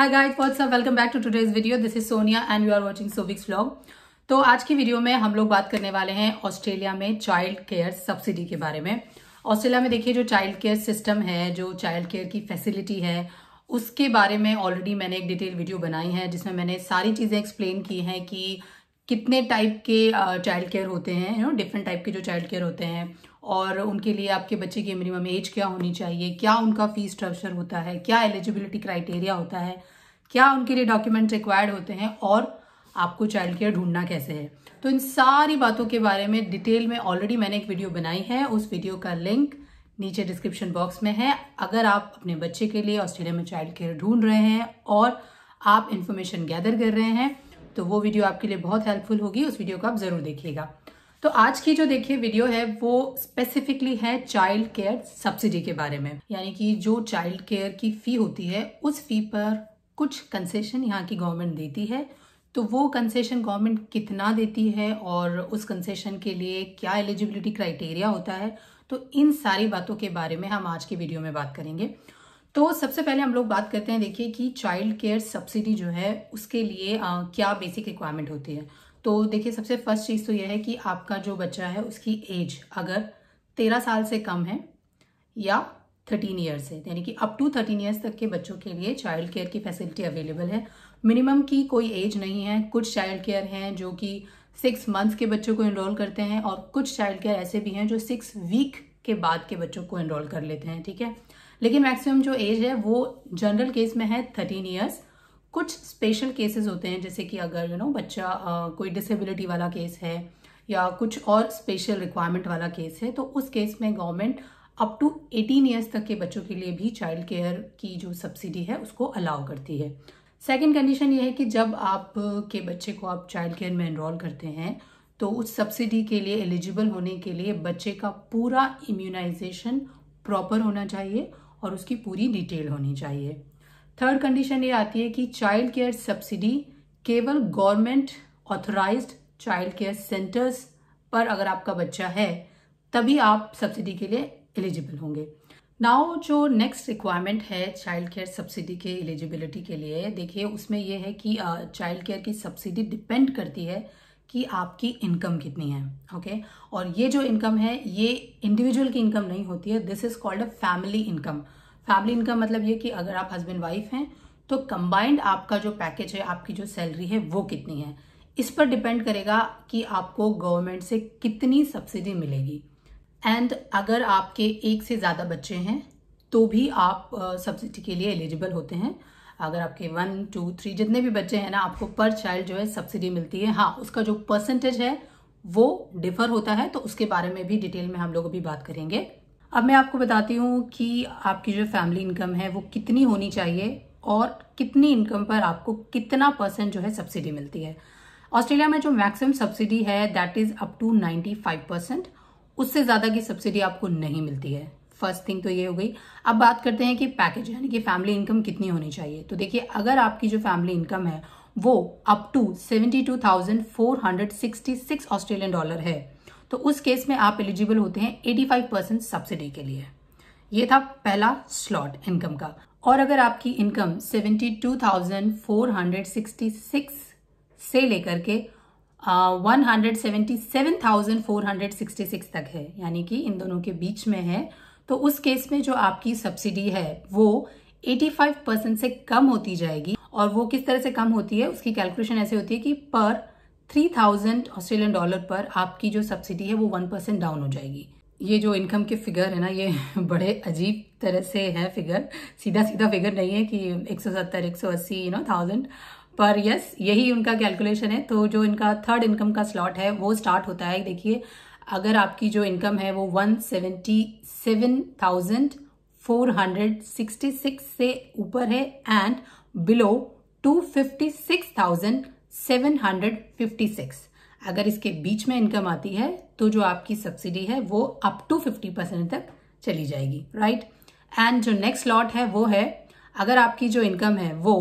Hi guys what's up welcome back to today's video this is Sonia and you are watching Sovik's vlog तो आज की video में हम लोग बात करने वाले हैं ऑस्ट्रेलिया में चाइल्ड केयर सब्सिडी के बारे में ऑस्ट्रेलिया में देखिए जो चाइल्ड केयर सिस्टम है जो चाइल्ड केयर की फैसिलिटी है उसके बारे में ऑलरेडी मैंने एक डिटेल वीडियो बनाई है जिसमें मैंने सारी चीज़ें एक्सप्लेन की हैं कि कितने टाइप के चाइल्ड केयर होते हैं यू नो डिफरेंट टाइप के जो चाइल्ड केयर होते हैं और उनके लिए आपके बच्चे की मिनिमम एज क्या होनी चाहिए क्या उनका फीस स्ट्रक्चर होता है क्या एलिजिबिलिटी क्राइटेरिया होता है क्या उनके लिए डॉक्यूमेंट्स रिक्वायर्ड होते हैं और आपको चाइल्ड केयर ढूंढना कैसे है तो इन सारी बातों के बारे में डिटेल में ऑलरेडी मैंने एक वीडियो बनाई है उस वीडियो का लिंक नीचे डिस्क्रिप्शन बॉक्स में है अगर आप अपने बच्चे के लिए ऑस्ट्रेलिया में चाइल्ड केयर ढूंढ रहे हैं और आप इन्फॉर्मेशन गैदर कर रहे हैं तो वो वीडियो आपके लिए बहुत हेल्पफुल होगी उस वीडियो को आप ज़रूर देखिएगा तो आज की जो देखिए वीडियो है वो स्पेसिफिकली है चाइल्ड केयर सब्सिडी के बारे में यानी कि जो चाइल्ड केयर की फ़ी होती है उस फी पर कुछ कंसेशन यहाँ की गवर्नमेंट देती है तो वो कंसेशन गवर्नमेंट कितना देती है और उस कंसेशन के लिए क्या एलिजिबिलिटी क्राइटेरिया होता है तो इन सारी बातों के बारे में हम आज की वीडियो में बात करेंगे तो सबसे पहले हम लोग बात करते हैं देखिए कि चाइल्ड केयर सब्सिडी जो है उसके लिए आ, क्या बेसिक रिक्वायरमेंट होती है तो देखिए सबसे फर्स्ट चीज़ तो यह है कि आपका जो बच्चा है उसकी एज अगर तेरह साल से कम है या थर्टीन ईयर्स है यानी कि अप टू थर्टीन ईयर्स तक के बच्चों के लिए चाइल्ड केयर की फैसिलिटी अवेलेबल है मिनिमम की कोई एज नहीं है कुछ चाइल्ड केयर हैं जो कि सिक्स मंथ्स के बच्चों को इनरोल करते हैं और कुछ चाइल्ड केयर ऐसे भी हैं जो सिक्स वीक के बाद के बच्चों को इनरोल कर लेते हैं ठीक है लेकिन मैक्सिमम जो एज है वो जनरल केस में है थर्टीन ईयर्स कुछ स्पेशल केसेस होते हैं जैसे कि अगर यू you नो know, बच्चा आ, कोई डिसेबिलिटी वाला केस है या कुछ और स्पेशल रिक्वायरमेंट वाला केस है तो उस केस में गवर्नमेंट अप टू 18 ईयर्स तक के बच्चों के लिए भी चाइल्ड केयर की जो सब्सिडी है उसको अलाउ करती है सेकेंड कंडीशन ये है कि जब आप के बच्चे को आप चाइल्ड केयर में एनरोल करते हैं तो उस सब्सिडी के लिए एलिजिबल होने के लिए बच्चे का पूरा इम्यूनाइजेशन प्रॉपर होना चाहिए और उसकी पूरी डिटेल होनी चाहिए थर्ड कंडीशन ये आती है कि चाइल्ड केयर सब्सिडी केवल government authorise child care centres पर अगर आपका बच्चा है तभी आप सब्सिडी के लिए एलिजिबल होंगे नाउ जो नेक्स्ट रिक्वायरमेंट है चाइल्ड केयर सब्सिडी के एलिजिबिलिटी के लिए देखिए उसमें यह है कि चाइल्ड केयर की सब्सिडी डिपेंड करती है कि आपकी इनकम कितनी है ओके okay? और ये जो इनकम है ये इंडिविजुअल की इनकम नहीं होती है this is called a family income family income मतलब ये कि अगर आप हस्बैंड वाइफ हैं तो कंबाइंड आपका जो पैकेज है आपकी जो सैलरी है वो कितनी है इस पर डिपेंड करेगा कि आपको गवर्नमेंट से कितनी सब्सिडी मिलेगी एंड अगर आपके एक से ज़्यादा बच्चे हैं तो भी आप सब्सिडी के लिए एलिजिबल होते हैं अगर आपके वन टू थ्री जितने भी बच्चे हैं ना आपको पर चाइल्ड जो है सब्सिडी मिलती है हाँ उसका जो परसेंटेज है वो डिफर होता है तो उसके बारे में भी डिटेल में हम लोग अभी बात करेंगे अब मैं आपको बताती हूँ कि आपकी जो फैमिली इनकम है वो कितनी होनी चाहिए और कितनी इनकम पर आपको कितना परसेंट जो है सब्सिडी मिलती है ऑस्ट्रेलिया में जो मैक्सिमम सब्सिडी है that is up to ninety five percent उससे ज़्यादा की सब्सिडी आपको नहीं मिलती है फर्स्ट थिंग तो ये हो गई अब बात करते हैं कि पैकेज यानी कि फैमिली इनकम कितनी होनी चाहिए तो देखिए अगर आपकी जो फैमिली इनकम है वो up to seventy two thousand four hundred sixty six Australian dollar है तो उस केस में आप एलिजिबल होते हैं एटी फाइव परसेंट सब्सिडी के लिए ये था पहला स्लॉट इनकम का और अगर आपकी income seventy two thousand four hundred sixty six से लेकर के one hundred seventy seven thousand four hundred sixty six तक है यानी कि इन दोनों के बीच में है तो उस केस में जो आपकी सब्सिडी है वो 85 परसेंट से कम होती जाएगी और वो किस तरह से कम होती है उसकी कैलकुलेशन ऐसे होती है कि पर 3000 ऑस्ट्रेलियन डॉलर पर आपकी जो सब्सिडी है वो वन परसेंट डाउन हो जाएगी ये जो इनकम के फिगर है ना ये बड़े अजीब तरह से है फिगर सीधा सीधा फिगर नहीं है कि 170 180 यू नो थाउजेंड पर यस यही उनका कैलकुलेशन है तो जो इनका थर्ड इनकम का स्लॉट है वो स्टार्ट होता है देखिए अगर आपकी जो इनकम है वो one seventy seven thousand four hundred sixty six से ऊपर है and below two fifty six thousand seven hundred fifty six अगर इसके बीच में इनकम आती है तो जो आपकी सब्सिडी है वो अप टू फिफ्टी परसेंट तक चली जाएगी राइट एंड जो नेक्स्ट लॉट है वो है अगर आपकी जो इनकम है वो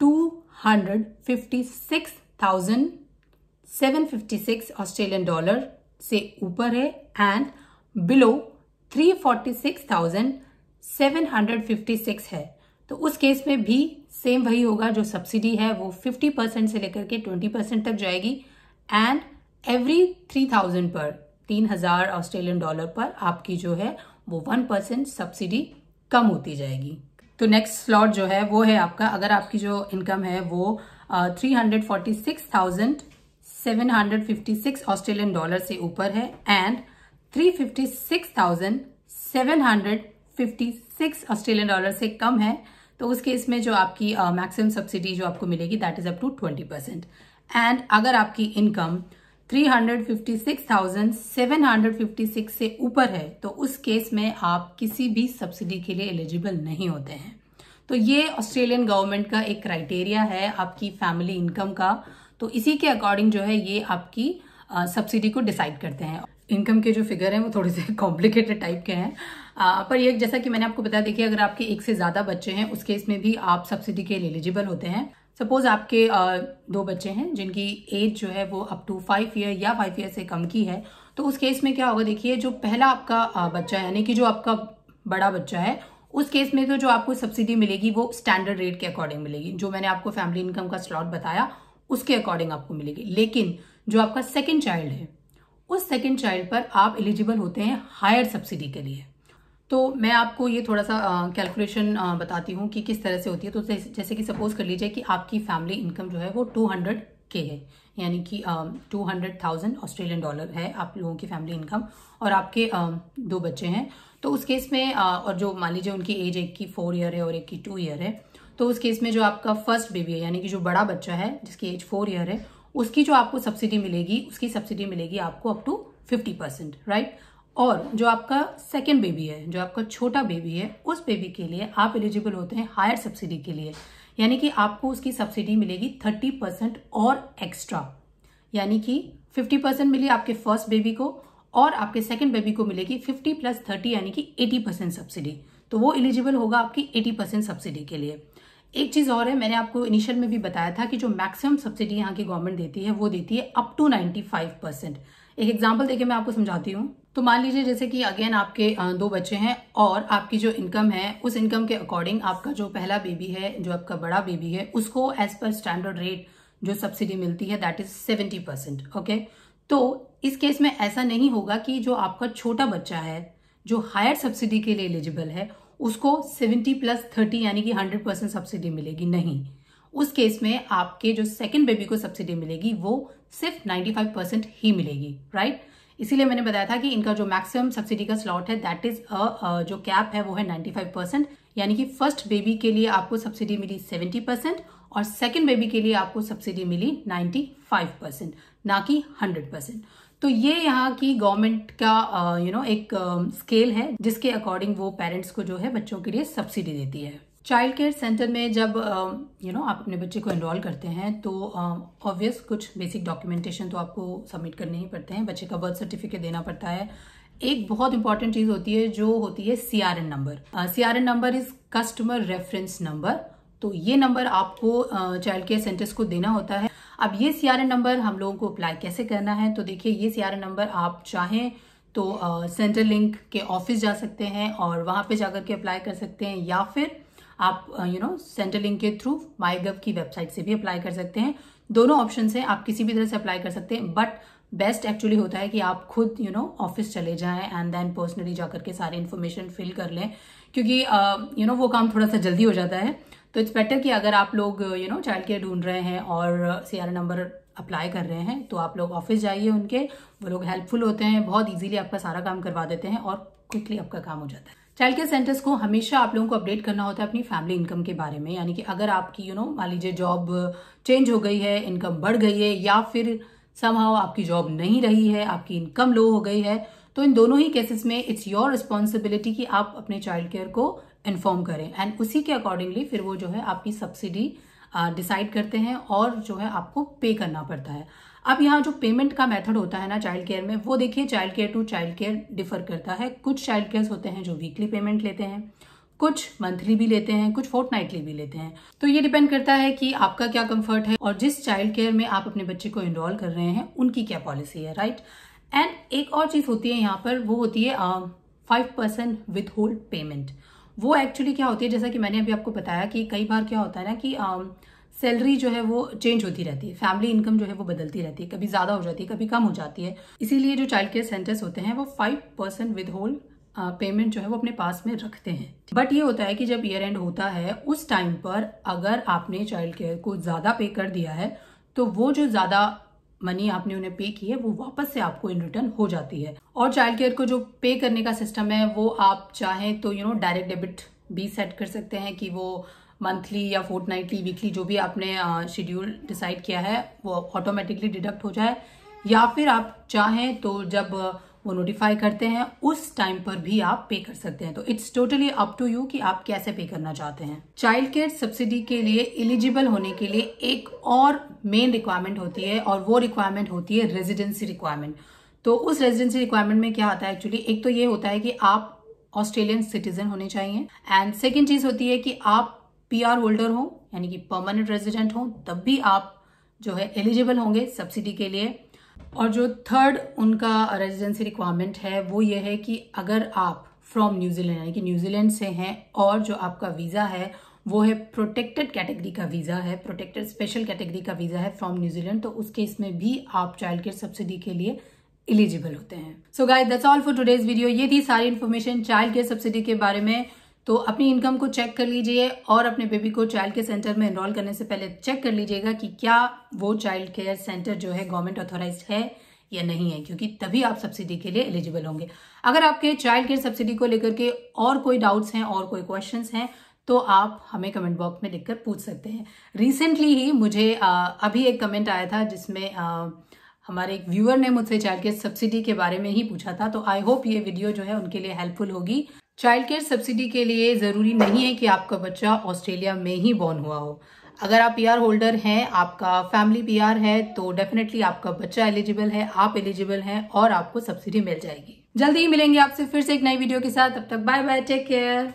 two hundred fifty six thousand seven fifty six Australian dollar से ऊपर है एंड बिलो 346,756 है तो उस केस में भी सेम वही होगा जो सब्सिडी है वो 50 परसेंट से लेकर के 20 परसेंट तक जाएगी एंड एवरी 3,000 पर 3,000 ऑस्ट्रेलियन डॉलर पर आपकी जो है वो 1 परसेंट सब्सिडी कम होती जाएगी तो नेक्स्ट स्लॉट जो है वो है आपका अगर आपकी जो इनकम है वो three hundred forty six thousand 756 Australian dollar से ऊपर है एंड 356,756 ऑस्ट्रेलियन डॉलर से कम है तो उस केस में जो आपकी मैक्सिमम uh, सब्सिडी जो आपको मिलेगी that is up to 20 percent and अगर आपकी इनकम 356,756 से ऊपर है तो उस केस में आप किसी भी सब्सिडी के लिए एलिजिबल नहीं होते हैं तो ये ऑस्ट्रेलियन गवर्नमेंट का एक क्राइटेरिया है आपकी फैमिली इनकम का तो इसी के अकॉर्डिंग जो है ये आपकी सब्सिडी को डिसाइड करते हैं इनकम के जो फिगर हैं वो थोड़े से कॉम्प्लिकेटेड टाइप के हैं आ, पर ये जैसा कि मैंने आपको बताया देखिए अगर आपके एक से ज़्यादा बच्चे हैं उस केस में भी आप सब्सिडी के लिए एलिजिबल होते हैं सपोज आपके आ, दो बच्चे हैं जिनकी एज जो है वो अप टू फाइव ईयर या फाइव ईयर से कम की है तो उस केस में क्या होगा देखिए जो पहला आपका बच्चा है यानी कि जो आपका बड़ा बच्चा है उस केस में तो जो आपको सब्सिडी मिलेगी वो स्टैंडर्ड रेट के अकॉर्डिंग मिलेगी जो मैंने आपको फैमिली इनकम का स्लॉट बताया उसके अकॉर्डिंग आपको मिलेगी लेकिन जो आपका सेकेंड चाइल्ड है उस सेकेंड चाइल्ड पर आप एलिजिबल होते हैं हायर सब्सिडी के लिए तो मैं आपको ये थोड़ा सा कैलकुलेशन बताती हूँ कि किस तरह से होती है तो जैसे कि सपोज कर लीजिए कि आपकी फैमिली इनकम जो है वो टू हंड्रेड के है यानी कि two hundred thousand Australian dollar है आप लोगों की फैमिली इनकम और आपके uh, दो बच्चे हैं तो उस केस में uh, और जो मान लीजिए उनकी एज एक की फोर ईयर है और एक की टू ईयर है तो उस केस में जो आपका फर्स्ट बेबी है यानी कि जो बड़ा बच्चा है जिसकी एज फोर ईयर है उसकी जो आपको सब्सिडी मिलेगी उसकी सब्सिडी मिलेगी आपको up to fifty percent right और जो आपका सेकेंड बेबी है जो आपका छोटा बेबी है उस बेबी के लिए आप एलिजिबल होते हैं हायर सब्सिडी के लिए यानी कि आपको उसकी सब्सिडी मिलेगी थर्टी परसेंट और एक्स्ट्रा यानी कि फिफ्टी परसेंट मिली आपके फर्स्ट बेबी को और आपके सेकेंड बेबी को मिलेगी फिफ्टी प्लस थर्टी यानी कि एटी परसेंट सब्सिडी तो वो एलिजिबल होगा आपकी एटी परसेंट सब्सिडी के लिए एक चीज़ और है मैंने आपको इनिशियल में भी बताया था कि जो मैक्सिमम सब्सिडी यहाँ की गवर्नमेंट देती है वो देती है अप टू 95 परसेंट एक एग्जाम्पल देखे मैं आपको समझाती हूँ तो मान लीजिए जैसे कि अगेन आपके दो बच्चे हैं और आपकी जो इनकम है उस इनकम के अकॉर्डिंग आपका जो पहला बेबी है जो आपका बड़ा बेबी है उसको एज पर स्टैंडर्ड रेट जो सब्सिडी मिलती है that is seventy percent okay तो इस केस में ऐसा नहीं होगा कि जो आपका छोटा बच्चा है जो हायर सब्सिडी के लिए एलिजिबल है उसको सेवेंटी प्लस थर्टी यानी कि हंड्रेड परसेंट सब्सिडी मिलेगी नहीं उस केस में आपके जो सेकेंड बेबी को सब्सिडी मिलेगी वो सिर्फ नाइन्टी फाइव परसेंट ही मिलेगी राइट इसीलिए मैंने बताया था कि इनका जो मैक्सिमम सब्सिडी का स्लॉट है दैट इज जो कैप है वो है 95 परसेंट यानी कि फर्स्ट बेबी के लिए आपको सब्सिडी मिली 70 परसेंट और सेकेंड बेबी के लिए आपको सब्सिडी मिली 95 परसेंट ना कि 100 परसेंट तो ये यहाँ की गवर्नमेंट का यू uh, नो एक स्केल um, है जिसके अकॉर्डिंग वो पेरेंट्स को जो है बच्चों के लिए सब्सिडी देती है चाइल्ड केयर सेंटर में जब यू um, नो आप अपने बच्चे को एनरोल करते हैं तो ऑब्वियस um, कुछ बेसिक डॉक्यूमेंटेशन तो आपको सबमिट करने ही पड़ते हैं बच्चे का बर्थ सर्टिफिकेट देना पड़ता है एक बहुत इंपॉर्टेंट चीज़ होती है जो होती है C R N number C R N number is customer reference number तो ये नंबर आपको चाइल्ड केयर सेंटर्स को देना होता है अब ये सी नंबर हम लोगों को अप्लाई कैसे करना है तो देखिए ये सी नंबर आप चाहें तो सेंट्रल लिंक के ऑफिस जा सकते हैं और वहाँ पे जाकर के अप्लाई कर सकते हैं या फिर आप यू नो सेंट्रल लिंक के थ्रू माई गव की वेबसाइट से भी अप्लाई कर सकते हैं दोनों ऑप्शन से आप किसी भी तरह से अप्लाई कर सकते हैं बट बेस्ट एक्चुअली होता है कि आप खुद यू नो ऑफिस चले जाएं एंड देन पर्सनली जाकर के सारे इन्फॉर्मेशन फिल कर लें क्योंकि you uh, know you know, वो काम थोड़ा सा जल्दी हो जाता है तो इट्स बेटर कि अगर आप लोग यू नो चाइल्ड केयर ढूंढ रहे हैं और सी नंबर अप्लाई कर रहे हैं तो आप लोग ऑफिस जाइए उनके वो लोग हेल्पफुल होते हैं बहुत इजीली आपका सारा काम करवा देते हैं और क्विकली आपका काम हो जाता है चाइल्ड केयर सेंटर्स को हमेशा आप लोगों को अपडेट करना होता है अपनी फैमिली इनकम के बारे में यानी कि अगर आपकी यू नो मान लीजिए जॉब चेंज uh, हो गई है इनकम बढ़ गई है या फिर समहाव आपकी जॉब नहीं रही है आपकी इनकम लो हो गई है तो इन दोनों ही केसेस में इट्स योर रिस्पॉन्सिबिलिटी कि आप अपने चाइल्ड केयर को इन्फॉर्म करें एंड उसी के अकॉर्डिंगली फिर वो जो है आपकी सब्सिडी डिसाइड करते हैं और जो है आपको पे करना पड़ता है अब यहाँ जो पेमेंट का मेथड होता है ना चाइल्ड केयर में वो देखिए child care to child care differ करता है कुछ चाइल्ड केयर होते हैं जो वीकली पेमेंट लेते हैं कुछ मंथली भी लेते हैं कुछ फोर्टनाइटली भी लेते हैं तो ये डिपेंड करता है कि आपका क्या कंफर्ट है और जिस चाइल्ड केयर में आप अपने बच्चे को इनरोल कर रहे हैं उनकी क्या पॉलिसी है राइट एंड एक और चीज़ होती है यहाँ पर वो होती है five percent withhold payment वो एक्चुअली क्या होती है जैसा कि मैंने अभी आपको बताया कि कई बार क्या होता है ना कि सैलरी um, जो है वो चेंज होती रहती है फैमिली इनकम जो है वो बदलती रहती है कभी ज़्यादा हो जाती है कभी कम हो जाती है इसीलिए जो चाइल्ड केयर सेंटर्स होते हैं वो five percent withhold payment जो है वो अपने पास में रखते हैं बट ये होता है कि जब ईयर एंड होता है उस टाइम पर अगर आपने चाइल्ड केयर को ज़्यादा पे कर दिया है तो वो जो ज़्यादा मनी आपने उन्हें पे की है वो वापस से आपको इन रिटर्न हो जाती है और चाइल्ड केयर को जो पे करने का सिस्टम है वो आप चाहें तो यू नो डायरेक्ट डेबिट भी सेट कर सकते हैं कि वो मंथली या फोर्थ नाइटली वीकली जो भी आपने शेड्यूल डिसाइड किया है वो ऑटोमेटिकली डिडक्ट हो जाए या फिर आप चाहें तो जब वो नोटिफाई करते हैं उस टाइम पर भी आप पे कर सकते हैं तो it's totally up to you कि आप कैसे पे करना चाहते हैं चाइल्ड केयर सब्सिडी के लिए एलिजिबल होने के लिए एक और मेन रिक्वायरमेंट होती है और वो रिक्वायरमेंट होती है रेजिडेंसी रिक्वायरमेंट तो उस रेजिडेंसी रिक्वायरमेंट में क्या आता है एक्चुअली एक तो ये होता है कि आप ऑस्ट्रेलियन सिटीजन होने चाहिए एंड सेकेंड चीज होती है कि आप पी आर होल्डर हो यानी कि परमानेंट रेजिडेंट हो तब भी आप जो है एलिजिबल होंगे सब्सिडी के लिए और जो थर्ड उनका रेजिडेंसी रिक्वायरमेंट है वो ये है कि अगर आप फ्रॉम न्यूजीलैंड यानी कि न्यूजीलैंड से हैं और जो आपका वीज़ा है वो है प्रोटेक्टेड कैटेगरी का वीज़ा है प्रोटेक्टेड स्पेशल कैटेगरी का वीज़ा है फ्रॉम न्यूजीलैंड तो उस केस में भी आप चाइल्ड केयर सब्सिडी के लिए एलिजिबल होते हैं so guys that's all for today's video ये थी सारी इन्फॉर्मेशन चाइल्ड केयर सब्सिडी के बारे में तो अपनी इनकम को चेक कर लीजिए और अपने बेबी को चाइल्ड केयर सेंटर में इनरोल करने से पहले चेक कर लीजिएगा कि क्या वो चाइल्ड केयर सेंटर जो है गवर्नमेंट ऑथोराइज है या नहीं है क्योंकि तभी आप सब्सिडी के लिए एलिजिबल होंगे अगर आपके चाइल्ड केयर सब्सिडी को लेकर के और कोई डाउट्स हैं और कोई क्वेश्चन हैं तो आप हमें कमेंट बॉक्स में लिखकर पूछ सकते हैं रिसेंटली ही मुझे अभी एक कमेंट आया था जिसमें हमारे एक व्यूअर ने मुझसे चाइल्ड केयर सब्सिडी के बारे में ही पूछा था तो आई होप ये वीडियो जो है उनके लिए हेल्पफुल होगी चाइल्ड केयर सब्सिडी के लिए ज़रूरी नहीं है कि आपका बच्चा ऑस्ट्रेलिया में ही बॉर्न हुआ हो अगर आप पीआर होल्डर हैं आपका फैमिली पीआर है तो डेफिनेटली आपका बच्चा एलिजिबल है आप एलिजिबल हैं और आपको सब्सिडी मिल जाएगी जल्दी ही मिलेंगे आपसे फिर से एक नई वीडियो के साथ तब तक बाय बाय टेक केयर